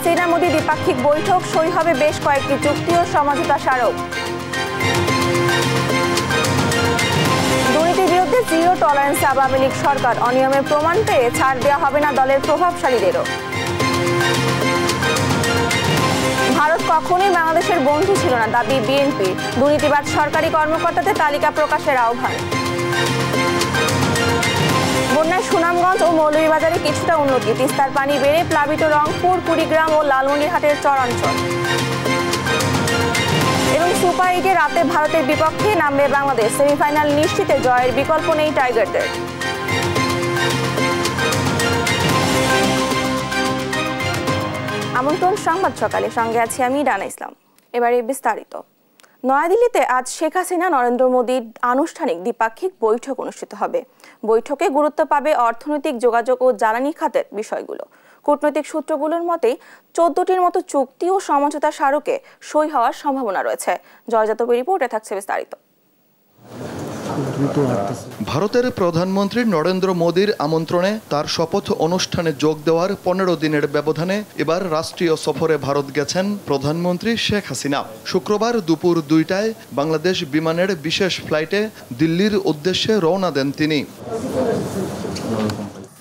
হাসিনা মোদী দ্বিপাক্ষিক বৈঠক সই হবে বেশ কয়েকটি চুক্তি ও সমঝোতা স্মারক দুর্নীতির বিরুদ্ধে জিরো টলারেন্স আওয়ামী লীগ সরকার অনিয়মের প্রমাণ পেয়ে ছাড় দেওয়া হবে না দলের প্রভাবশালীদেরও ভারত কখনোই বাংলাদেশের বন্ধু ছিল না দাবি বিএনপি দুর্নীতিবাদ সরকারি কর্মকর্তাদের তালিকা প্রকাশের আহ্বান বন্যায় সুনামগঞ্জ ও মৌলভীবাজারে কিছুটা উন্নতি তিস্তার পানি বেড়ে প্লাবিত রংপুর কুড়িগ্রাম ও লালমনিরহাটের চরাঞ্চল এবং সুপার এইটে রাতে ভারতের বিপক্ষে নামবে বাংলাদেশ সেমিফাইনাল নিশ্চিতে জয়ের বিকল্প নেই টাইগারদের আমন্ত্রণ সংবাদ সকালে সঙ্গে আছি আমি ডানা ইসলাম এবারে বিস্তারিত নয়াদিল্লিতে আজ শেখ হাসিনা নরেন্দ্র মোদীর আনুষ্ঠানিক দ্বিপাক্ষিক বৈঠক অনুষ্ঠিত হবে বৈঠকে গুরুত্ব পাবে অর্থনৈতিক যোগাযোগ ও জ্বালানি খাতের বিষয়গুলো কূটনৈতিক সূত্রগুলোর মতে চোদ্দটির মতো চুক্তি ও সমঝোতা স্মারকে সই হওয়ার সম্ভাবনা রয়েছে জয়জাত রিপোর্টে থাকছে বিস্তারিত ভারতের প্রধানমন্ত্রী নরেন্দ্র মোদীর আমন্ত্রণে তার শপথ অনুষ্ঠানে যোগ দেওয়ার পনেরো দিনের ব্যবধানে এবার রাষ্ট্রীয় সফরে ভারত গেছেন প্রধানমন্ত্রী শেখ হাসিনা শুক্রবার দুপুর দুইটায় বাংলাদেশ বিমানের বিশেষ ফ্লাইটে দিল্লির উদ্দেশ্যে রওনা দেন তিনি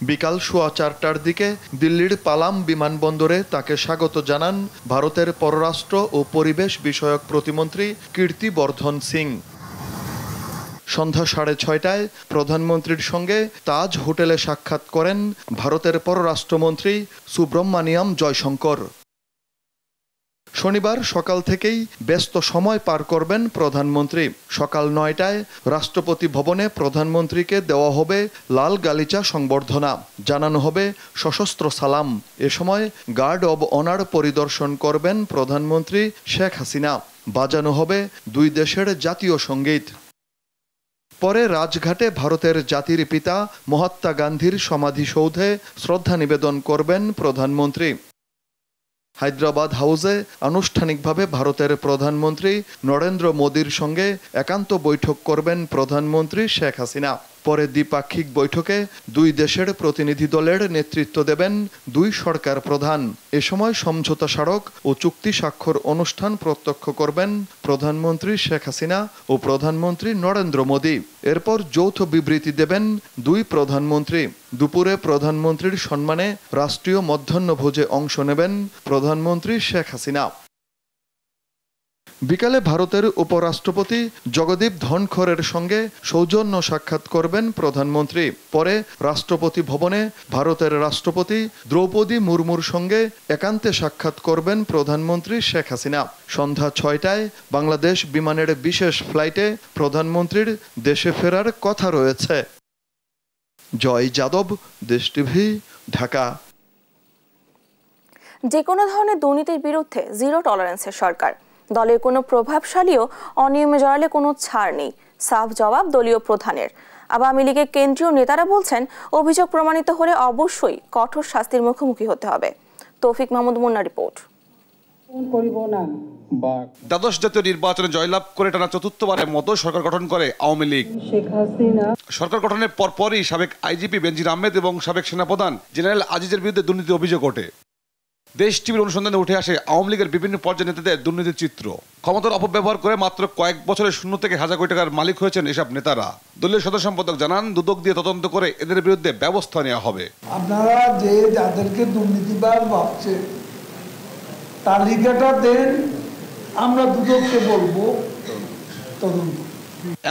বিকাল সোয়া চারটার দিকে দিল্লির পালাম বিমানবন্দরে তাকে স্বাগত জানান ভারতের পররাষ্ট্র ও পরিবেশ বিষয়ক প্রতিমন্ত্রী কীর্তিবর্ধন সিং সন্ধ্যা সাড়ে ছয়টায় প্রধানমন্ত্রীর সঙ্গে তাজ হোটেলে সাক্ষাৎ করেন ভারতের পররাষ্ট্রমন্ত্রী সুব্রহ্মণিয়াম জয়শঙ্কর শনিবার সকাল থেকেই ব্যস্ত সময় পার করবেন প্রধানমন্ত্রী সকাল নয়টায় রাষ্ট্রপতি ভবনে প্রধানমন্ত্রীকে দেওয়া হবে লাল গালিচা সংবর্ধনা জানানো হবে সশস্ত্র সালাম এ সময় গার্ড অব অনার পরিদর্শন করবেন প্রধানমন্ত্রী শেখ হাসিনা বাজানো হবে দুই দেশের জাতীয় সঙ্গীত পরে রাজঘাটে ভারতের জাতির পিতা মহাত্মা গান্ধীর সমাধিসৌধে শ্রদ্ধা নিবেদন করবেন প্রধানমন্ত্রী হায়দ্রাবাদ হাউসে আনুষ্ঠানিকভাবে ভারতের প্রধানমন্ত্রী নরেন্দ্র মোদীর সঙ্গে একান্ত বৈঠক করবেন প্রধানমন্ত্রী শেখ হাসিনা পরে দ্বিপাক্ষিক বৈঠকে দুই দেশের প্রতিনিধি দলের নেতৃত্ব দেবেন দুই সরকার প্রধান এ সময় সমঝোতা স্মারক ও চুক্তি স্বাক্ষর অনুষ্ঠান প্রত্যক্ষ করবেন প্রধানমন্ত্রী শেখ হাসিনা ও প্রধানমন্ত্রী নরেন্দ্র মোদী এরপর যৌথ বিবৃতি দেবেন দুই প্রধানমন্ত্রী দুপুরে প্রধানমন্ত্রীর সম্মানে রাষ্ট্রীয় মধ্যাহ্নভোজে অংশ নেবেন প্রধানমন্ত্রী শেখ হাসিনা বিকালে ভারতের উপরাষ্ট্রপতি জগদীপ ধনখড়ের সঙ্গে সৌজন্য সাক্ষাৎ করবেন প্রধানমন্ত্রী পরে রাষ্ট্রপতি ভবনে ভারতের রাষ্ট্রপতি দ্রৌপদী মুর্মুর সঙ্গে একান্তে সাক্ষাৎ করবেন প্রধানমন্ত্রী শেখ হাসিনা সন্ধ্যা ছয়টায় বাংলাদেশ বিমানের বিশেষ ফ্লাইটে প্রধানমন্ত্রীর দেশে ফেরার কথা রয়েছে জয় যাদব দেশ টিভি ঢাকা যে কোনো ধরনের দুর্নীতির বিরুদ্ধে জিরো টলারেন্সের সরকার দলের কোনো প্রভাবশালীও অনিয়মে জড়ালে কোনো ছাড় নেই সাফ জবাব দলীয় প্রধানের আওয়ামী লীগের কেন্দ্রীয় নেতারা বলছেন অভিযোগ প্রমাণিত হলে অবশ্যই কঠোর শাস্তির মুখোমুখি হতে হবে তৌফিক মাহমুদ মুন্না রিপোর্ট দ্বাদশ জাতীয় নির্বাচনে জয়লাভ করে টানা চতুর্থবারের মতো সরকার গঠন করে আওয়ামী লীগ সরকার গঠনের পরপরই সাবেক আইজিপি বেনজির আহমেদ এবং সাবেক সেনাপ্রধান জেনারেল আজিজের বিরুদ্ধে দুর্নীতি অভিযোগ ওঠে দেশ টিভির অনুসন্ধানে উঠে আসে আওয়ামী লীগের বিভিন্ন পর্যায়ের নেতাদের দুর্নীতির চিত্র ক্ষমতার অপব্যবহার করে মাত্র কয়েক বছরে শূন্য থেকে হাজার কোটি টাকার মালিক হয়েছেন এসব নেতারা দলীয় সদস্য সম্পাদক জানান দুদক দিয়ে তদন্ত করে এদের বিরুদ্ধে ব্যবস্থা নেওয়া হবে আপনারা যে যাদেরকে দুর্নীতিবাজ ভাবছে তালিকাটা দেন আমরা দুদককে বলবো তদন্ত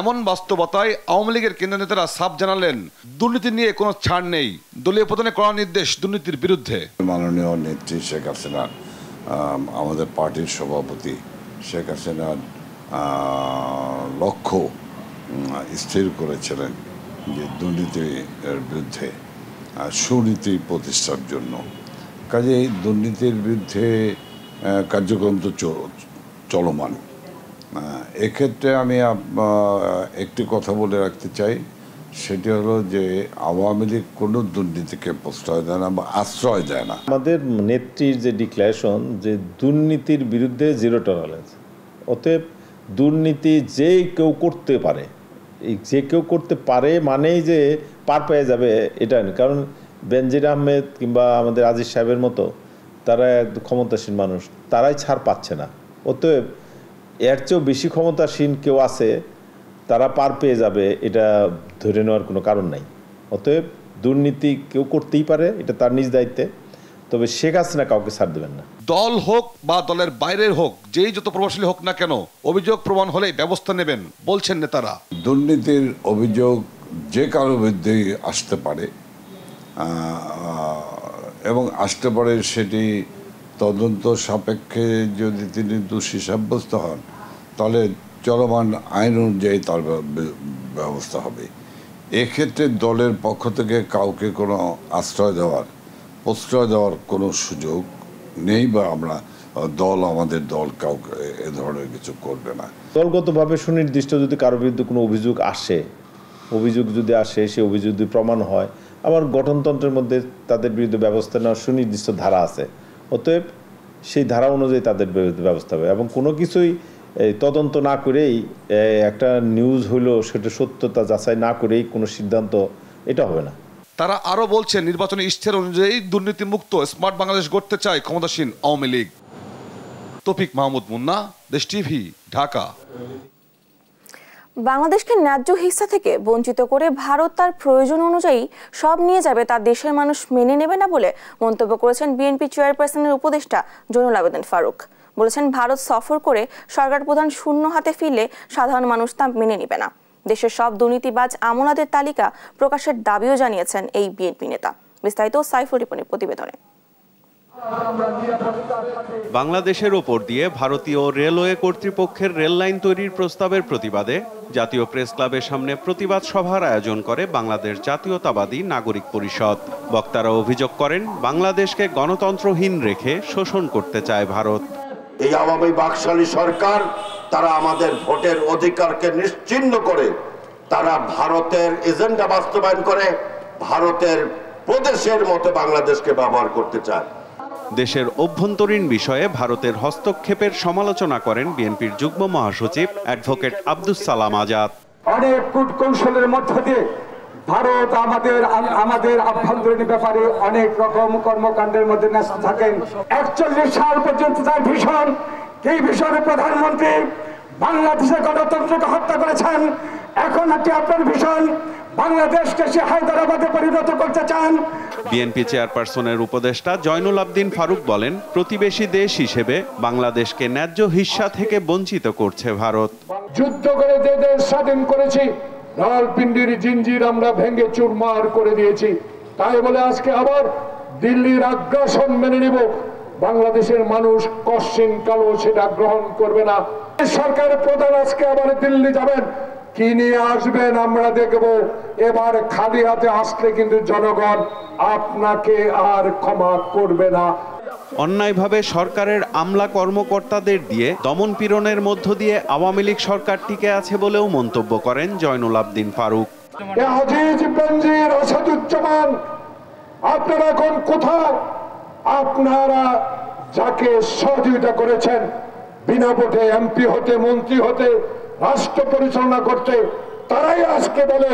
এমন বাস্তবতায় আওয়ামী লীগের কেন্দ্রীয় নেতারা সাফ জানালেন দুর্নীতি নিয়ে কোনো ছাড় নেই দলীয় প্রধানের করা নির্দেশ দুর্নীতির বিরুদ্ধে মাননীয় নেত্রী শেখ হাসিনা আমাদের পার্টির সভাপতি শেখ হাসিনার লক্ষ্য স্থির করেছিলেন যে দুর্নীতির বিরুদ্ধে সুনীতি প্রতিষ্ঠার জন্য কাজে দুর্নীতির বিরুদ্ধে কার্যক্রম তো চলমান এক্ষেত্রে আমি একটি কথা বলে রাখতে চাই সেটি হলো যে আওয়ামী লীগ কোনো দুর্নীতিকে প্রশ্রয় দেয় না বা আশ্রয় দেয় না আমাদের নেত্রীর যে ডিক্লারেশন যে দুর্নীতির বিরুদ্ধে জিরো টলারেন্স অতএব দুর্নীতি যে কেউ করতে পারে যে কেউ করতে পারে মানেই যে পার পেয়ে যাবে এটা কারণ বেনজির আহমেদ কিংবা আমাদের আজিজ সাহেবের মতো তারা ক্ষমতাসীন মানুষ তারাই ছাড় পাচ্ছে না অতএব এর চেয়েও বেশি ক্ষমতাসীন কেউ আছে তারা পার পেয়ে যাবে এটা ধরে নেওয়ার কোনো কারণ নাই অতএব দুর্নীতি কেউ করতেই পারে এটা তার নিজ দায়িত্বে তবে শেখ হাসিনা কাউকে ছাড় দেবেন না দল হোক বা দলের বাইরের হোক যেই যত প্রভাবশালী হোক না কেন অভিযোগ প্রমাণ হলে ব্যবস্থা নেবেন বলছেন নেতারা দুর্নীতির অভিযোগ যে কারো বিরুদ্ধে আসতে পারে এবং আসতে পারে সেটি তদন্ত সাপেক্ষে যদি তিনি দোষী সাব্যস্ত হন তাহলে চলমান আইন অনুযায়ী তার ব্যবস্থা হবে এক্ষেত্রে দলের পক্ষ থেকে কাউকে কোনো আশ্রয় দেওয়ার প্রশ্রয় দেওয়ার কোনো সুযোগ নেই বা আমরা দল আমাদের দল কাউকে এ ধরনের কিছু করবে না দলগতভাবে সুনির্দিষ্ট যদি কারোর বিরুদ্ধে কোনো অভিযোগ আসে অভিযোগ যদি আসে সে অভিযোগ যদি প্রমাণ হয় আবার গঠনতন্ত্রের মধ্যে তাদের বিরুদ্ধে ব্যবস্থা নেওয়ার সুনির্দিষ্ট ধারা আছে অতএব সেই ধারা অনুযায়ী তাদের ব্যবস্থা হবে এবং কোনো কিছুই তদন্ত না করেই একটা নিউজ হলো সেটা সত্যতা যাচাই না করেই কোনো সিদ্ধান্ত এটা হবে না তারা আরও বলছে নির্বাচনী ইস্তেহার অনুযায়ী দুর্নীতিমুক্ত স্মার্ট বাংলাদেশ গড়তে চায় ক্ষমতাসীন আওয়ামী লীগ তফিক মাহমুদ মুন্না দেশ টিভি ঢাকা বাংলাদেশকে ন্যায্য হিস্সা থেকে বঞ্চিত করে ভারত তার প্রয়োজন অনুযায়ী সব নিয়ে যাবে তা দেশের মানুষ মেনে নেবে না বলে মন্তব্য করেছেন বিএনপি চেয়ারপারসনের উপদেষ্টা জনুল আবেদিন ফারুক বলেছেন ভারত সফর করে সরকার প্রধান শূন্য হাতে ফিরলে সাধারণ মানুষ তা মেনে নেবে না দেশের সব দুর্নীতিবাজ আমলাদের তালিকা প্রকাশের দাবিও জানিয়েছেন এই বিএনপি নেতা বিস্তারিত সাইফুল রিপনের প্রতিবেদনে বাংলাদেশের ওপর দিয়ে ভারতীয় রেলওয়ে কর্তৃপক্ষের রেল লাইন তৈরির প্রস্তাবের প্রতিবাদে জাতীয় প্রেস ক্লাবের সামনে প্রতিবাদ সভার আয়োজন করে বাংলাদেশ জাতীয়তাবাদী নাগরিক পরিষদ বক্তারা অভিযোগ করেন বাংলাদেশকে গণতন্ত্রহীন রেখে শোষণ করতে চায় ভারত এই আওয়ামী বাকশালী সরকার তারা আমাদের ভোটের অধিকারকে নিশ্চিন্ন করে তারা ভারতের এজেন্ডা বাস্তবায়ন করে ভারতের প্রদেশের মতো বাংলাদেশকে ব্যবহার করতে চায় দেশের অভ্যন্তরীণ বিষয়ে ভারতের হস্তক্ষেপের সমালোচনা করেন বিএনপির যুগ্ম মহাসচিব অ্যাডভোকেট আব্দুস সালাম আজাদ অনেক কূটকৌশলের মধ্য দিয়ে ভারত আমাদের আমাদের আভ্যন্তরীণ ব্যাপারে অনেক রকম কর্মকাণ্ডের মধ্যে ন্যস্ত থাকেন একচল্লিশ সাল পর্যন্ত তার ভীষণ এই ভীষণে প্রধানমন্ত্রী বাংলাদেশের গণতন্ত্রকে হত্যা করেছেন এখন একটি আপনার ভীষণ বাংলাদেশকে সে হায়দ্রাবাদে পরিণত করতে চান বিএনপি চেয়ারপারসনের উপদেষ্টা জয়নুল আবদিন ফারুক বলেন প্রতিবেশী দেশ হিসেবে বাংলাদেশকে ন্যায্য হিস্সা থেকে বঞ্চিত করছে ভারত যুদ্ধ করে যে দেশ স্বাধীন করেছি লালপিন্ডির জিঞ্জির আমরা ভেঙে চুরমার করে দিয়েছি তাই বলে আজকে আবার দিল্লির আগ্রাসন মেনে নিব বাংলাদেশের মানুষ কশ্চিন কালো সেটা গ্রহণ করবে না সরকার প্রধান আজকে আবার দিল্লি যাবেন কি নিয়ে আসবেন আমরা দেখব এবার খালি হাতে আসলে কিন্তু জনগণ আপনাকে আর ক্ষমা করবে না অন্যায়ভাবে সরকারের আমলা কর্মকর্তাদের দিয়ে দমন পীড়নের মধ্য দিয়ে আওয়ামী লীগ সরকার টিকে আছে বলেও মন্তব্য করেন জয়নুল আবদিন ফারুক আপনারা এখন কোথায় আপনারা যাকে সহযোগিতা করেছেন বিনা ভোটে এমপি হতে মন্ত্রী হতে রাষ্ট্র পরিচালনা করতে তারাই আজকে বলে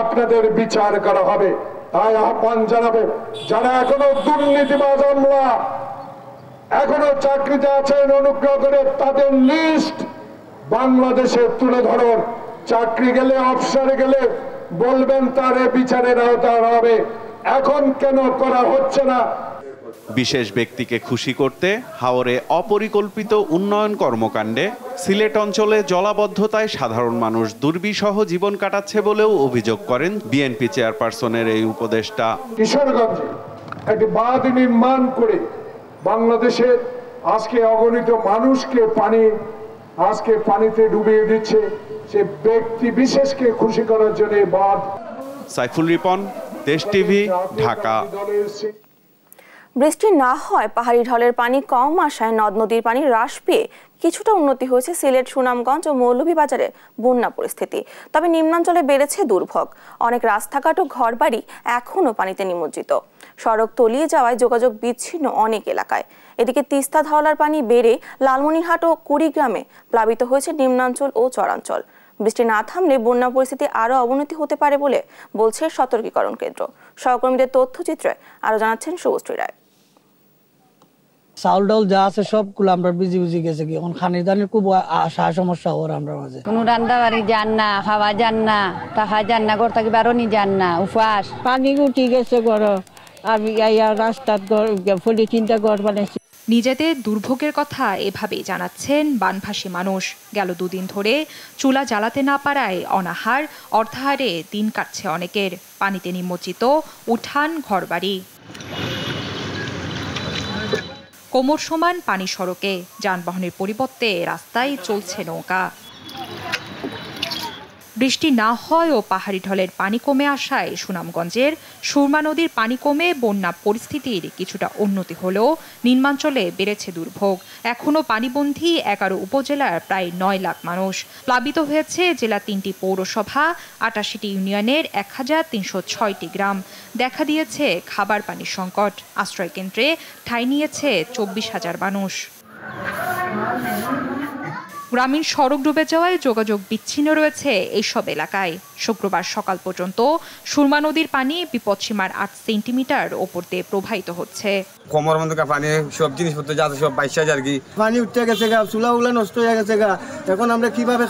আপনাদের বিচার করা হবে তাই আহ্বান জানাবে যারা এখনো দুর্নীতিবাজ আমলা এখনো চাকরিতে আছেন অনুগ্রহ করে তাদের লিস্ট বাংলাদেশে তুলে ধরুন চাকরি গেলে অফিসারে গেলে বলবেন তার বিচারের আওতা হবে এখন কেন করা হচ্ছে না বিশেষ ব্যক্তিকে খুশি করতে হাওরে অপরিকল্পিত উন্নয়ন কর্মকাণ্ডে সিলেট অঞ্চলে জলাবদ্ধতায় সাধারণ মানুষ দুর্বিসহ জীবন কাটাচ্ছে বলেও অভিযোগ করেন বিএনপি চেয়ারপারসনের এই উপদেষ্টা কিশোরগঞ্জে একটি বাঁধ নির্মাণ করে বাংলাদেশের আজকে অগণিত মানুষকে পানি আজকে পানিতে ডুবিয়ে দিচ্ছে সে ব্যক্তি বিশেষকে খুশি করার জন্য বাঁধ সাইফুল রিপন দেশ টিভি ঢাকা বৃষ্টি না হয় পাহাড়ি ঢলের পানি কম আসায় নদ নদীর পানি হ্রাস পেয়ে কিছুটা উন্নতি হয়েছে সিলেট সুনামগঞ্জ ও মৌলভীবাজারে বন্যা পরিস্থিতি তবে নিম্নাঞ্চলে বেড়েছে দুর্ভোগ অনেক রাস্তাঘাট ও ঘরবাড়ি এখনও পানিতে নিমজ্জিত সড়ক তলিয়ে যাওয়ায় যোগাযোগ বিচ্ছিন্ন অনেক এলাকায় এদিকে তিস্তা ধওলার পানি বেড়ে লালমনিরহাট ও কুড়িগ্রামে প্লাবিত হয়েছে নিম্নাঞ্চল ও চরাঞ্চল বৃষ্টি না থামলে বন্যা পরিস্থিতি আরও অবনতি হতে পারে বলে বলছে সতর্কীকরণ কেন্দ্র সহকর্মীদের তথ্যচিত্রে আরও জানাচ্ছেন শুভশ্রী রায় চাউল ডাউল যা আছে আমরা বিজি গেছে কি এখন খানি দানির খুব আশা সমস্যা হওয়ার আমরা মাঝে কোনো রান্না বাড়ি যান না খাওয়া যান না টাকা যান না ঘর থাকি বারণি যান না উপবাস পানি উঠি গেছে ঘর আমি রাস্তার ঘর চিন্তা ঘর বানাইছি নিজেদের দুর্ভোগের কথা এভাবেই জানাচ্ছেন বানভাসী মানুষ গেল দুদিন ধরে চুলা জ্বালাতে না পারায় অনাহার অর্ধাহারে দিন কাটছে অনেকের পানিতে নিমজ্জিত উঠান ঘরবাড়ি কোমর সমান পানি সড়কে যানবাহনের পরিবর্তে রাস্তায় চলছে নৌকা বৃষ্টি না হয় ও পাহাড়ি ঢলের পানি কমে আসায় সুনামগঞ্জের সুরমা নদীর পানি কমে বন্যা পরিস্থিতির কিছুটা উন্নতি হলেও নিম্নাঞ্চলে বেড়েছে দুর্ভোগ এখনও পানিবন্ধী এগারো উপজেলার প্রায় নয় লাখ মানুষ প্লাবিত হয়েছে জেলা তিনটি পৌরসভা আটাশিটি ইউনিয়নের এক হাজার তিনশো ছয়টি গ্রাম দেখা দিয়েছে খাবার পানির সংকট আশ্রয়কেন্দ্রে ঠাঁই নিয়েছে চব্বিশ হাজার মানুষ গ্রামীণ সড়ক ডুবে যাওয়ায় যোগাযোগ বিচ্ছিন্ন রয়েছে এইসব এলাকায় শুক্রবার সকাল পর্যন্ত সুরমা নদীর পানি বিপদসীমার আট সেন্টিমিটার ওপর দিয়ে প্রবাহিত হচ্ছে মধ্যে পানি সব জিনিসপত্র যা সব বাইশ হাজার কি পানি উঠতে গেছে গা নষ্ট হয়ে গেছে গা এখন আমরা কিভাবে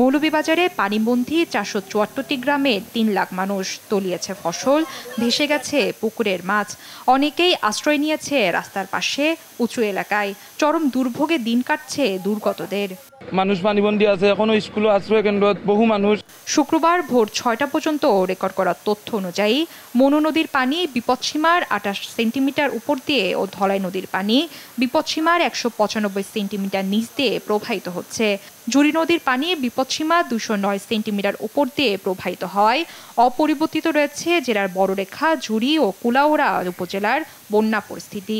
মৌলভীবাজারে পানিবন্দী চারশো চুয়াত্তরটি গ্রামে তিন লাখ মানুষ তলিয়েছে ফসল ভেসে গেছে পুকুরের মাছ অনেকেই আশ্রয় নিয়েছে রাস্তার পাশে উঁচু এলাকায় চরম দুর্ভোগে দিন কাটছে দুর্গতদের মানুষ পানিবন্দী আছে এখনো স্কুল আশ্রয় কেন্দ্র বহু মানুষ শুক্রবার ভোর ছয়টা পর্যন্ত রেকর্ড করা তথ্য অনুযায়ী মনো নদীর পানি বিপদসীমার আটাশ সেন্টিমিটার উপর দিয়ে ও ধলাই নদীর পানি বিপদসীমার একশো পঁচানব্বই সেন্টিমিটার নিচ দিয়ে প্রবাহিত হচ্ছে জুড়ি নদীর পানি বিপদসীমা দুশো নয় সেন্টিমিটার উপর দিয়ে প্রবাহিত হয় অপরিবর্তিত রয়েছে জেলার বড়রেখা ঝুড়ি ও কুলাউড়া উপজেলার বন্যা পরিস্থিতি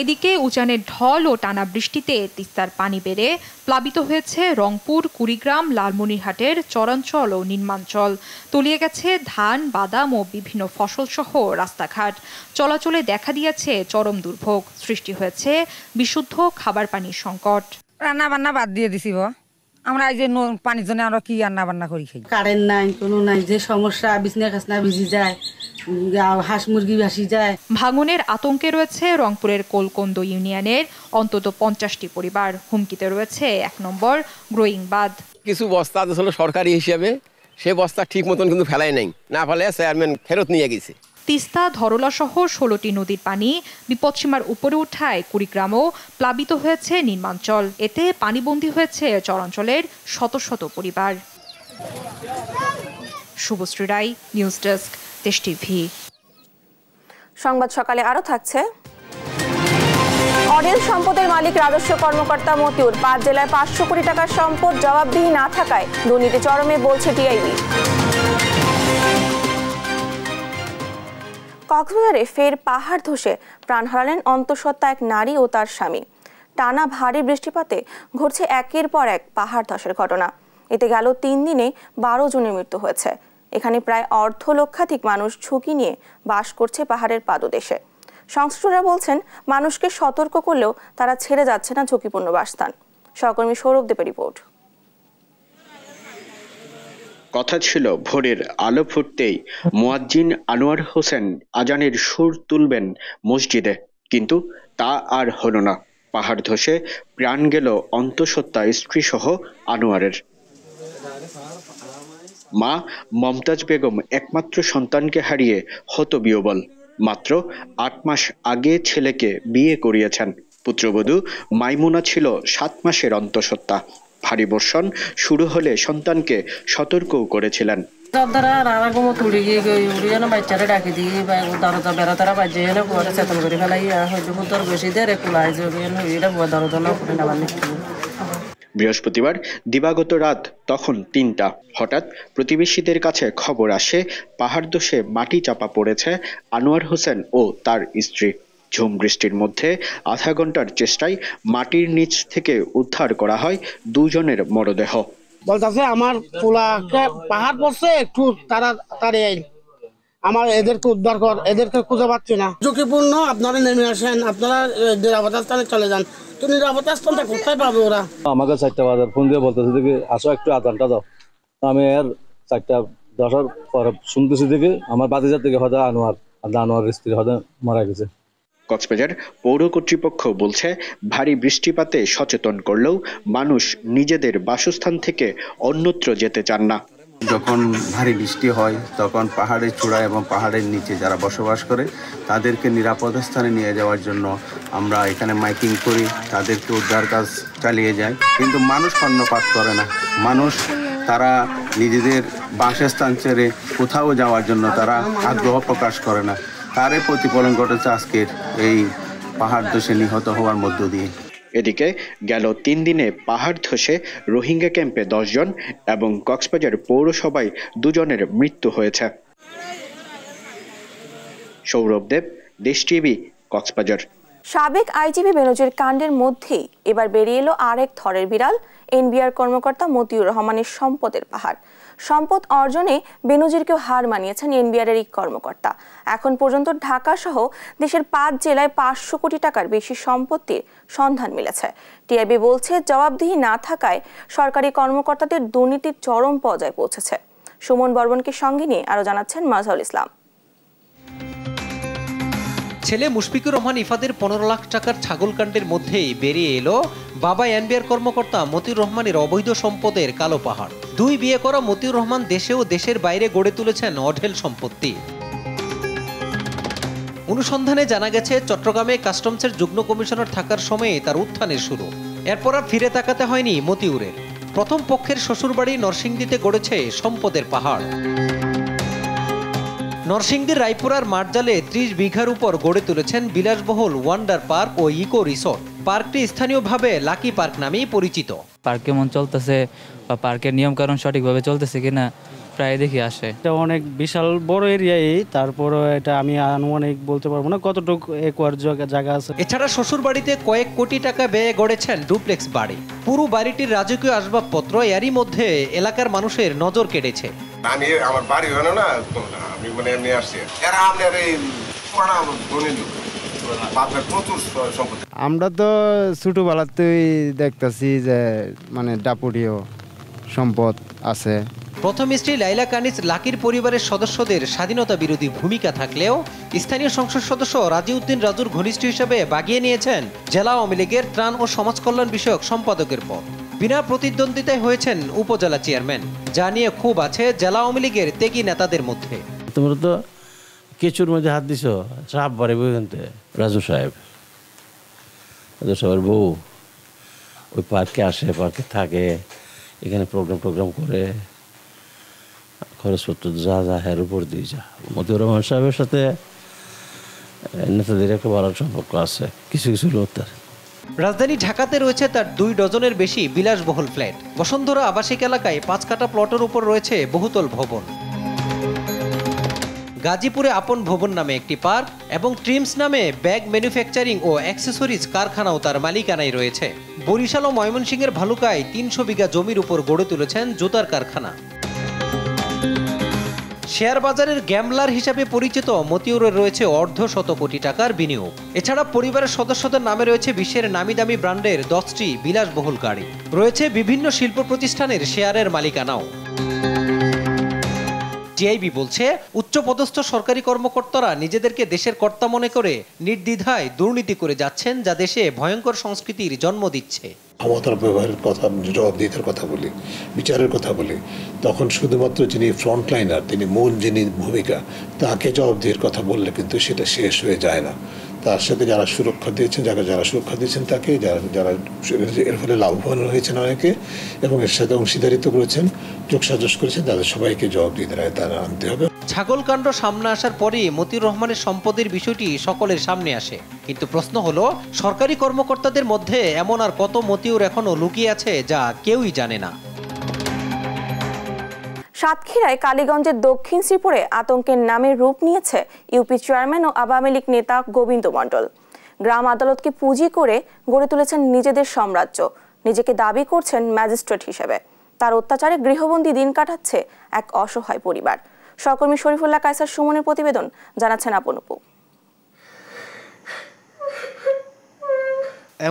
এদিকে উজানের ঢল ও টানা বৃষ্টিতে তিস্তার পানি বেড়ে প্লাবিত হয়েছে রংপুর কুড়িগ্রাম লালমনিরহাটের চরাঞ্চল ও নির্মাঞ্চল তলিয়ে গেছে ধান বাদাম ও বিভিন্ন ফসলসহ রাস্তাঘাট চলাচলে দেখা দিয়েছে চরম দুর্ভোগ সৃষ্টি হয়েছে বিশুদ্ধ খাবার পানির সংকট রান্না বান্না বাদ দিয়ে দিছি আমরা এই যে পানির জন্য আমরা কি রান্না বান্না করি খাই কারেন্ট নাই কোনো নাই যে সমস্যা বিছনা খাসনা ভিজি যায় হাঁস মুরগি ভাসি যায় ভাঙনের আতঙ্কে রয়েছে রংপুরের কোলকন্দ ইউনিয়নের অন্তত পঞ্চাশটি পরিবার হুমকিতে রয়েছে এক নম্বর গ্রোয়িং বাদ কিছু বস্তা আসলে সরকারি হিসেবে সে বস্তা ঠিক মতন কিন্তু ফেলাই নাই না ফেলে চেয়ারম্যান ফেরত নিয়ে গেছে তিস্তা ধরলা সহ ষোলোটি নদীর পানি বিপদসীমার উপরে উঠায় কুড়িগ্রামও প্লাবিত হয়েছে নির্মাঞ্চল এতে পানিবন্দী হয়েছে চরাঞ্চলের শত শত পরিবার Shubhashree Roy news desk Desh TV সংবাদ সকালে আরো থাকছে অডেল সম্পদের মালিক রাজস্ব কর্মকর্তা মতিউর পাঁচ জেলায় পাঁচশো কোটি টাকার সম্পদ জবাবদিহি না থাকায় দুর্নীতি চরমে বলছে টিআইবি কক্সবাজারে ফের পাহাড় ধসে প্রাণ হারালেন অন্তঃসত্ত্বা এক নারী ও তার স্বামী টানা ভারী বৃষ্টিপাতে ঘটছে একের পর এক পাহাড় ধসের ঘটনা এতে গেল তিন দিনে বারো জনের মৃত্যু হয়েছে এখানে প্রায় অর্ধ লক্ষাধিক মানুষ ঝুঁকি নিয়ে বাস করছে পাহাড়ের পাদদেশে সংশ্লিষ্টরা বলছেন মানুষকে সতর্ক করলেও তারা ছেড়ে যাচ্ছে না ঝুঁকিপূর্ণ বাসস্থান সহকর্মী সৌরভ দেবের রিপোর্ট কথা ছিল ভোরের আলো ফুটতেই মোয়াজ্জিন আনোয়ার হোসেন আজানের সুর তুলবেন মসজিদে কিন্তু তা আর হলো না পাহাড় ধসে প্রাণ গেল অন্তঃসত্ত্বা স্ত্রী সহ আনোয়ারের মা মমতাজ বেগম একমাত্র সন্তানকে হারিয়ে বিয়বল মাত্র আট মাস আগে ছেলেকে বিয়ে করিয়েছেন পুত্রবধূ মাইমুনা ছিল সাত মাসের অন্তঃসত্ত্বা ভারী বর্ষণ শুরু হলে সন্তানকে সতর্কও করেছিলেন ডাকি দিয়ে বৃহস্পতিবার দিবাগত রাত তখন তিনটা হঠাৎ প্রতিবেশীদের কাছে খবর আসে পাহাড় দোষে মাটি চাপা পড়েছে আনোয়ার হোসেন ও তার স্ত্রী ঝুম বৃষ্টির মধ্যে আধা ঘন্টার চেষ্টায় মাটির নিচ থেকে উদ্ধার করা হয় দুজনের মরদেহ বলতেছে আমার পোলাকে পাহাড় পড়ছে একটু তারা তাড়িয়ে আমার এদেরকে উদ্ধার কর এদেরকে খুঁজে পাচ্ছি না ঝুঁকিপূর্ণ আপনারা নেমে আসেন আপনারা নিরাপত্তা স্থানে চলে যান তো নিরাপত্তা স্থানটা কোথায় পাবে ওরা আমাকে চারটা বাজার ফোন দিয়ে বলতেছে দেখি আসো একটু আধানটা দাও আমি এর চারটা দশার পর শুনতেছি দেখি আমার বাতিজার থেকে হয়তো আনোয়ার আনোয়ার স্ত্রী হয়তো মারা গেছে কক্সবাজার পৌর কর্তৃপক্ষ বলছে ভারী বৃষ্টিপাতে সচেতন করলেও মানুষ নিজেদের বাসস্থান থেকে অন্যত্র যেতে চান না যখন ভারী বৃষ্টি হয় তখন পাহাড়ের চূড়া এবং পাহাড়ের নিচে যারা বসবাস করে তাদেরকে নিরাপদ স্থানে নিয়ে যাওয়ার জন্য আমরা এখানে মাইকিং করি তাদেরকে উদ্ধার কাজ চালিয়ে যাই কিন্তু মানুষ কর্ণপাত করে না মানুষ তারা নিজেদের বাসস্থান ছেড়ে কোথাও যাওয়ার জন্য তারা আগ্রহ প্রকাশ করে না তারে প্রতিফলন ঘটেছে আজকের এই পাহাড় দোষে নিহত হওয়ার মধ্য দিয়ে এদিকে গেল তিন দিনে পাহাড় ধসে রোহিঙ্গা ক্যাম্পে দশজন এবং কক্সবাজার পৌরসভায় দুজনের মৃত্যু হয়েছে সৌরভ দেব দেশ টিভি কক্সবাজার সাবেক আইজিবি বেনজির কাণ্ডের মধ্যেই এবার বেরিয়ে এলো আরেক থরের বিড়াল এনবিআর কর্মকর্তা মতিউর রহমানের সম্পদের পাহাড় সম্পদ অর্জনে বেনজিরকেও হার মানিয়েছেন এনবিআর এর কর্মকর্তা এখন পর্যন্ত ঢাকা সহ দেশের পাঁচ জেলায় পাঁচশো কোটি টাকার বেশি সম্পত্তির সন্ধান মিলেছে টিআইবি বলছে জবাবদিহি না থাকায় সরকারি কর্মকর্তাদের দুর্নীতির চরম পর্যায়ে পৌঁছেছে সুমন বর্মনকে সঙ্গে নিয়ে আরও জানাচ্ছেন মাজহুল ইসলাম ছেলে মুশফিকুর রহমান ইফাদের পনেরো লাখ টাকার ছাগলকাণ্ডের মধ্যেই বেরিয়ে এলো বাবা এনবিআর কর্মকর্তা মতিউর রহমানের অবৈধ সম্পদের কালো পাহাড় দুই বিয়ে করা মতিউর রহমান দেশে ও দেশের বাইরে গড়ে তুলেছেন অঢেল সম্পত্তি অনুসন্ধানে জানা গেছে চট্টগ্রামে কাস্টমসের যুগ্ম কমিশনার থাকার সময়ে তার উত্থানের শুরু এরপর আর ফিরে তাকাতে হয়নি মতিউরের প্রথম পক্ষের শ্বশুরবাড়ি নরসিংদীতে গড়েছে সম্পদের পাহাড় নরসিংদীর রায়পুরার মাঠজালে ত্রিশ বিঘার উপর গড়ে তুলেছেন বিলাসবহুল ওয়ান্ডার পার্ক ও ইকো রিসোর্ট পার্কটি স্থানীয়ভাবে লাকি পার্ক নামেই পরিচিত পার্ক কেমন চলতেছে বা পার্কের নিয়মকানুন সঠিকভাবে চলতেছে কিনা প্রায় দেখি আসে এটা অনেক বিশাল বড় এরিয়াই তারপরও এটা আমি আনুমানিক বলতে পারবো না কতটুকু একোয়ার জায়গা আছে এছাড়া শ্বশুর বাড়িতে কয়েক কোটি টাকা ব্যয়ে গড়েছেন ডুপ্লেক্স বাড়ি পুরো বাড়িটির রাজকীয় আসবাবপত্র এরই মধ্যে এলাকার মানুষের নজর কেড়েছে আমি আমার বাড়ি হলো না আমি মানে এমনি আসছি এরা আমাদের এই পুরানা আমরা তো ছোটবেলাতেই দেখতেছি যে মানে দাপুরীয় সম্পদ আছে প্রথম স্ত্রী লাইলা কানিজ লাকির পরিবারের সদস্যদের স্বাধীনতা বিরোধী ভূমিকা থাকলেও স্থানীয় সংসদ সদস্য রাজিউদ্দিন রাজুর ঘনিষ্ঠ হিসেবে বাগিয়ে নিয়েছেন জেলা আওয়ামী লীগের ত্রাণ ও সমাজকল্যাণ বিষয়ক সম্পাদকের পদ বিনা প্রতিদ্বন্দ্বিতায় হয়েছেন উপজেলা চেয়ারম্যান যা নিয়ে খুব আছে জেলা আওয়ামী লীগের তেগি নেতাদের মধ্যে তোমরা তো কেচুর মধ্যে হাত দিছ সাপ বাড়িব ওইখানতে রাজু সাহেব রাজু সাহেবের বউ ওই পার্কে আসে পার্কে থাকে এখানে প্রোগ্রাম টোগ্রাম করে খরচপত্র যা যা হের উপর দিয়ে যা মতিউর রহমান সাহেবের সাথে নেতাদের একটা ভালো সম্পর্ক আছে কিছু কিছু লোক তার রাজধানী ঢাকাতে রয়েছে তার দুই ডজনের বেশি বিলাসবহুল ফ্ল্যাট বসুন্ধরা আবাসিক এলাকায় পাঁচ কাটা প্লটের উপর রয়েছে বহুতল ভবন গাজীপুরে আপন ভবন নামে একটি পার্ক এবং ট্রিমস নামে ব্যাগ ম্যানুফ্যাকচারিং ও অ্যাক্সেসরিজ কারখানাও তার মালিকানায় রয়েছে বরিশাল ও ময়মনসিংহের ভালুকায় তিনশো বিঘা জমির উপর গড়ে তুলেছেন জুতার কারখানা শেয়ার বাজারের গ্যামলার হিসাবে পরিচিত মতিউরের রয়েছে অর্ধ শত কোটি টাকার বিনিয়োগ এছাড়া পরিবারের সদস্যদের নামে রয়েছে বিশ্বের নামি দামি ব্র্যান্ডের দশটি বিলাসবহুল গাড়ি রয়েছে বিভিন্ন শিল্প প্রতিষ্ঠানের শেয়ারের মালিকানাও জিআইবি বলছে উচ্চপদস্থ সরকারি কর্মকর্তারা নিজেদেরকে দেশের কর্তা মনে করে নির্দ্বিধায় দুর্নীতি করে যাচ্ছেন যা দেশে ভয়ঙ্কর সংস্কৃতির জন্ম দিচ্ছে ক্ষমতার ব্যবহারের কথা জবাবদিহিতার কথা বলি বিচারের কথা বলি তখন শুধুমাত্র যিনি ফ্রন্টলাইনার তিনি মূল যিনি ভূমিকা তাকে জবাবদিহির কথা বললে কিন্তু সেটা শেষ হয়ে যায় না তার সাথে যারা সুরক্ষা দিয়েছেন যাকে যারা সুরক্ষা দিয়েছেন তাকে যারা যারা এর ফলে লাভবান হয়েছেন অনেকে এবং এর সাথে অংশীদারিত্ব করেছেন যোগসাজস করেছেন তাদের সবাইকে জবাব জবাবদিহিতে রায় তারা আনতে হবে ছাগলকাণ্ড সামনে আসার পরে মতিউর রহমানের সম্পদের বিষয়টি সকলের সামনে আসে কিন্তু প্রশ্ন হলো সরকারি কর্মকর্তাদের মধ্যে এমন আর কত মতিউর এখনো লুকিয়ে আছে যা কেউই জানে না সাতক্ষীরায় কালীগঞ্জের দক্ষিণ শ্রীপুরে আতঙ্কের নামে রূপ নিয়েছে ইউপি চেয়ারম্যান ও আওয়ামী লীগ নেতা গোবিন্দ মণ্ডল গ্রাম আদালতকে পুঁজি করে গড়ে তুলেছেন নিজেদের সাম্রাজ্য নিজেকে দাবি করছেন ম্যাজিস্ট্রেট হিসেবে তার অত্যাচারে গৃহবন্দী দিন কাটাচ্ছে এক অসহায় পরিবার সহকর্মী শরীফুল্লাহ কায়সার সুমনের প্রতিবেদন জানাচ্ছেন আপনপু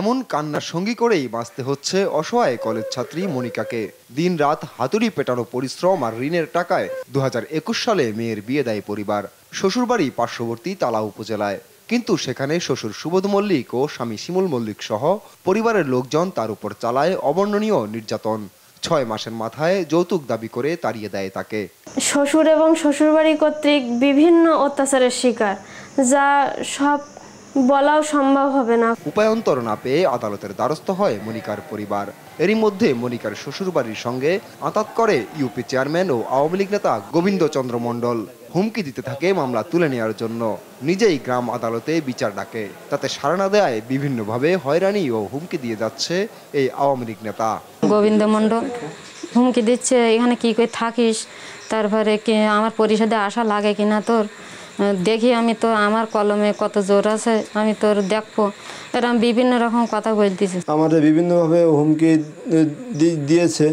এমন কান্নার সঙ্গী করেই বাঁচতে হচ্ছে অসহায় কলেজ ছাত্রী মনিকাকে দিন রাত হাতুড়ি পেটানো পরিশ্রম আর ঋণের টাকায় দু সালে মেয়ের বিয়ে দেয় পরিবার শ্বশুরবাড়ি পার্শ্ববর্তী তালা উপজেলায় কিন্তু সেখানে শ্বশুর সুবোধ মল্লিক ও স্বামী শিমুল মল্লিক সহ পরিবারের লোকজন তার উপর চালায় অবর্ণনীয় নির্যাতন ছয় মাসের মাথায় যৌতুক দাবি করে তাড়িয়ে দেয় তাকে শ্বশুর এবং শ্বশুরবাড়ি কর্তৃক বিভিন্ন অত্যাচারের শিকার যা সব বলাও সম্ভব হবে না উপায়ন্তর না পেয়ে আদালতের দ্বারস্থ হয় মনিকার পরিবার এরই মধ্যে মনিকার শ্বশুরবাড়ির সঙ্গে আঁতাত করে ইউপি চেয়ারম্যান ও আওয়ামী লীগ নেতা গোবিন্দ চন্দ্র মণ্ডল হুমকি দিতে থাকে মামলা তুলে নেওয়ার জন্য নিজেই গ্রাম আদালতে বিচার ডাকে তাতে সারানা না দেয় বিভিন্নভাবে হয়রানি ও হুমকি দিয়ে যাচ্ছে এই আওয়ামী লীগ নেতা গোবিন্দ মণ্ডল হুমকি দিচ্ছে এখানে কি করে থাকিস তারপরে আমার পরিষদে আসা লাগে কিনা তোর দেখি আমি তো আমার কলমে কত জোর আছে আমি তোর দেখবো এরকম বিভিন্ন রকম কথা বলতেছি আমাদের বিভিন্নভাবে হুমকি দিয়েছে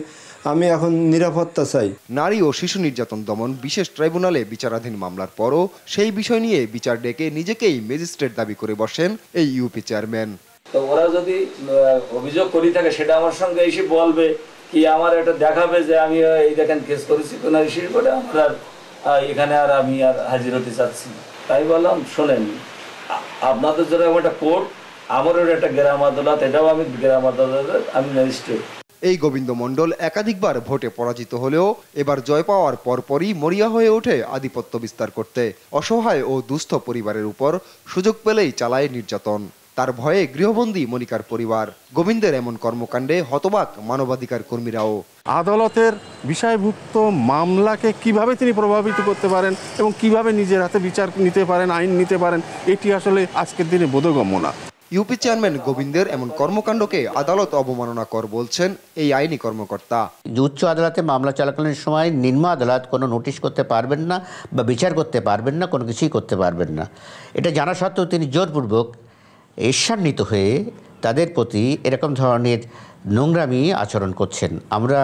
আমি এখন নিরাপত্তা চাই নারী ও শিশু নির্যাতন দমন বিশেষ ট্রাইব্যুনালে বিচারাধীন মামলার পরও সেই বিষয় নিয়ে বিচার ডেকে নিজেকেই ম্যাজিস্ট্রেট দাবি করে বসেন এই ইউপি চেয়ারম্যান তো ওরা যদি অভিযোগ করি থাকে সেটা আমার সঙ্গে এসে বলবে কি আমার এটা দেখাবে যে আমি এই দেখেন কেস করেছি কোন নারী করে আমরা এখানে আর আমি আর হাজির হতে চাচ্ছি তাই বললাম শোনেন আপনাদের জন্য একটা কোর্ট আমারও একটা গ্রাম আদালত এটাও আমি গ্রাম আদালতের আমি ম্যাজিস্ট্রেট এই গোবিন্দ মণ্ডল একাধিকবার ভোটে পরাজিত হলেও এবার জয় পাওয়ার পরপরই মরিয়া হয়ে ওঠে আধিপত্য বিস্তার করতে অসহায় ও দুস্থ পরিবারের উপর সুযোগ পেলেই চালায় নির্যাতন তার ভয়ে গৃহবন্দী মনিকার পরিবার গোবিন্দের এমন কর্মকাণ্ডে হতবাক মানবাধিকার কর্মীরাও আদালতের বিষয়ভুক্ত মামলাকে কিভাবে তিনি প্রভাবিত করতে পারেন এবং কিভাবে নিজের হাতে বিচার নিতে পারেন আইন নিতে পারেন এটি আসলে আজকের দিনে বোধগম্য না ইউপি চেয়ারম্যান গোবিন্দের এমন কর্মকাণ্ডকে আদালত অবমাননা কর বলছেন এই আইনি কর্মকর্তা উচ্চ আদালতে মামলা চলাকালীন সময় নিম্ন আদালত কোনো নোটিশ করতে পারবেন না বা বিচার করতে পারবেন না কোনো কিছুই করতে পারবেন না এটা জানা সত্ত্বেও তিনি জোরপূর্বক ঈর্ষান্বিত হয়ে তাদের প্রতি এরকম ধরনের নোংরামি আচরণ করছেন আমরা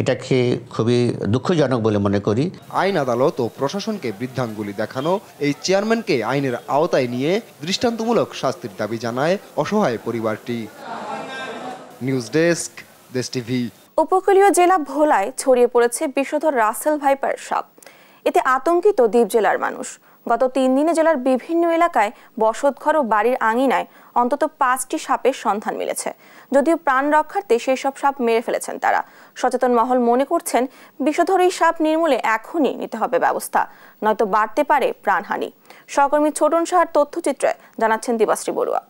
এটাকে খুবই দুঃখজনক বলে মনে করি আইন আদালত ও প্রশাসনকে বৃদ্ধাঙ্গুলি দেখানো এই চেয়ারম্যানকে আইনের আওতায় নিয়ে দৃষ্টান্তমূলক শাস্তির দাবি জানায় অসহায় পরিবারটি নিউজ ডেস্ক দেশ টিভি উপকূলীয় জেলা ভোলায় ছড়িয়ে পড়েছে বিশ্বধর রাসেল ভাইপার সাপ এতে আতঙ্কিত দ্বীপ জেলার মানুষ গত তিন দিনে জেলার বিভিন্ন এলাকায় বসতঘর ও বাড়ির আঙিনায় অন্তত পাঁচটি সাপের সন্ধান মিলেছে যদিও প্রাণ রক্ষার্থে সেই সব সাপ মেরে ফেলেছেন তারা সচেতন মহল মনে করছেন বিষধর এই সাপ নির্মূলে এখনই নিতে হবে ব্যবস্থা নয়তো বাড়তে পারে প্রাণহানি সহকর্মী ছোটন সাহার তথ্যচিত্রে জানাচ্ছেন দিবাশ্রী বড়ুয়া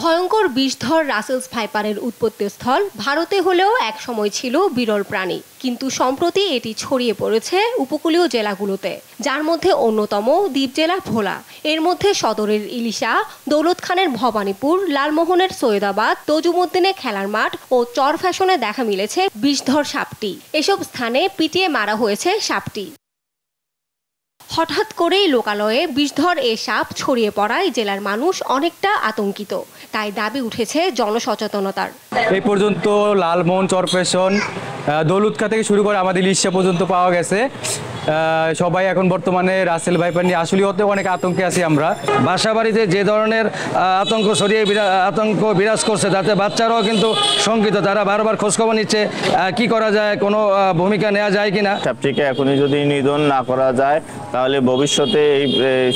ভয়ঙ্কর বিষধর রাসেলস ভাইপারের উৎপত্তিস্থল ভারতে হলেও এক সময় ছিল বিরল প্রাণী কিন্তু সম্প্রতি এটি ছড়িয়ে পড়েছে উপকূলীয় জেলাগুলোতে যার মধ্যে অন্যতম দ্বীপ জেলা ভোলা এর মধ্যে সদরের ইলিশা দৌলত খানের ভবানীপুর লালমোহনের সৈয়দাবাদ তজুমুদ্দিনে খেলার মাঠ ও চর ফ্যাশনে দেখা মিলেছে বিষধর সাপটি এসব স্থানে পিটিয়ে মারা হয়েছে সাপটি হঠাৎ করেই লোকালয়ে বিষধর এ সাপ ছড়িয়ে পড়ায় জেলার মানুষ অনেকটা আতঙ্কিত তাই দাবি উঠেছে জনসচেতনতার এই পর্যন্ত লালমোহন চরপেশন দৌলুৎকা থেকে শুরু করে আমাদের ইচ্ছা পর্যন্ত পাওয়া গেছে সবাই এখন বর্তমানে রাসেল ভাইপার নিয়ে আসলে হতে অনেক আতঙ্কে আছি আমরা বাসা বাড়িতে যে ধরনের আতঙ্ক সরিয়ে আতঙ্ক বিরাজ করছে তাতে বাচ্চারাও কিন্তু শঙ্কিত তারা বারবার খোঁজখবর নিচ্ছে কি করা যায় কোনো ভূমিকা নেওয়া যায় কিনা সাপটিকে এখনই যদি নিধন না করা যায় তাহলে ভবিষ্যতে এই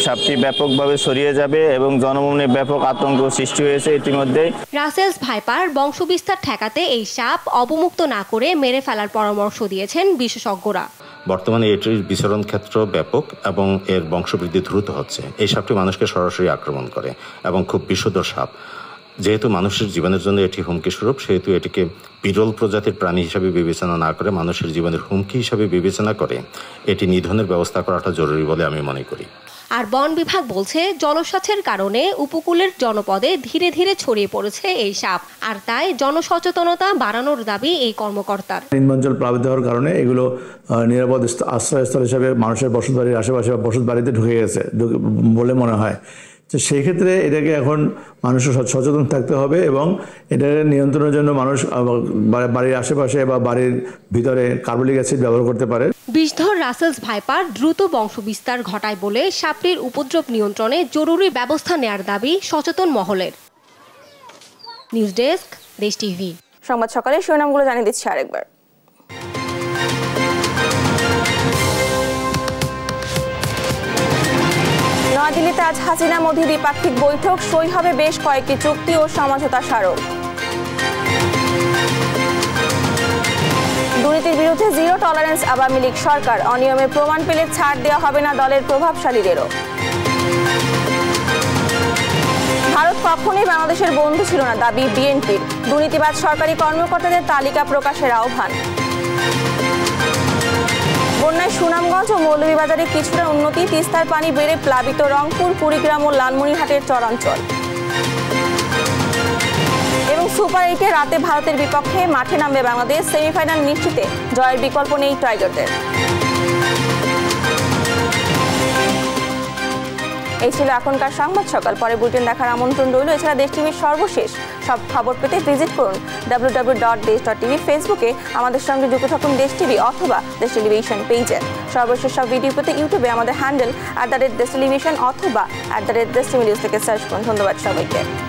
সাপটি ব্যাপকভাবে ছড়িয়ে যাবে এবং জনমনে ব্যাপক আতঙ্ক সৃষ্টি হয়েছে ইতিমধ্যে রাসেলস ভাইপার বংশবিস্তার ঠেকাতে এই সাপ অবমুক্ত না করে মেরে ফেলার পরামর্শ দিয়েছেন বিশেষজ্ঞরা বর্তমানে এটির বিচরণ ক্ষেত্র ব্যাপক এবং এর বংশবৃদ্ধি দ্রুত হচ্ছে এই সাপটি মানুষকে সরাসরি আক্রমণ করে এবং খুব বিষধর সাপ যেহেতু মানুষের জীবনের জন্য এটি হুমকি স্বরূপ সেহেতু এটিকে বিরল প্রজাতির প্রাণী হিসাবে বিবেচনা না করে মানুষের জীবনের হুমকি হিসাবে বিবেচনা করে এটি নিধনের ব্যবস্থা করাটা জরুরি বলে আমি মনে করি আর বন বিভাগ বলছে জলসেচের কারণে উপকূলের জনপদে ধীরে ধীরে ছড়িয়ে পড়েছে এই সাপ আর তাই জনসচেতনতা বাড়ানোর দাবি এই কর্মকর্তার নিম্নাঞ্চল প্লাবিত হওয়ার কারণে এগুলো নিরাপদ আশ্রয়স্থল হিসাবে মানুষের বসতবাড়ির আশেপাশে বসত বসতবাড়িতে ঢুকে গেছে বলে মনে হয় তো সেই ক্ষেত্রে এটাকে এখন মানুষের সচেতন থাকতে হবে এবং এটা নিয়ন্ত্রণের জন্য মানুষ বাড়ির আশেপাশে বা বাড়ির ভিতরে কার্বলিক অ্যাসিড ব্যবহার করতে পারে বিষধর রাসেলস ভাইপার দ্রুত বংশ বিস্তার ঘটায় বলে সাপটির উপদ্রব নিয়ন্ত্রণে জরুরি ব্যবস্থা নেয়ার দাবি সচেতন মহলের নিউজ ডেস্ক দেশ টিভি সংবাদ সকালে শিরোনামগুলো জানিয়ে দিচ্ছি আরেকবার নয়াদিল্লিতে আজ হাসিনা মোদী দ্বিপাক্ষিক বৈঠক সই হবে বেশ কয়েকটি চুক্তি ও সমঝোতা স্মারক দুর্নীতির বিরুদ্ধে জিরো টলারেন্স আওয়ামী লীগ সরকার অনিয়মের প্রমাণ পেলে ছাড় দেওয়া হবে না দলের প্রভাবশালীদেরও ভারত কখনোই বাংলাদেশের বন্ধু ছিল না দাবি বিএনপির দুর্নীতিবাদ সরকারি কর্মকর্তাদের তালিকা প্রকাশের আহ্বান বন্যায় সুনামগঞ্জ ও মৌলভীবাজারে কিছুটা উন্নতি তিস্তার পানি বেড়ে প্লাবিত রংপুর কুড়িগ্রাম ও লালমনিরহাটের চরাঞ্চল এবং সুপার এইটে রাতে ভারতের বিপক্ষে মাঠে নামবে বাংলাদেশ সেমিফাইনাল নিশ্চিতে জয়ের বিকল্প নেই টাইগারদের এই ছিল এখনকার সংবাদ সকাল পরে বুলেটিন দেখার আমন্ত্রণ রইল এছাড়া দেশ টিভির সর্বশেষ সব খবর পেতে ভিজিট করুন W W dot Desh dot TV ফেসবুকে আমাদের সঙ্গে যুক্ত থাকুন দেশ টিভি অথবা দেশ টেলিভিশন পেজে সর্বশেষ সব ভিডিও পেতে ইউটিউবে আমাদের handle at the rate Desh television অথবা at the rate Desh TV news থেকে সার্চ করুন ধন্যবাদ সবাইকে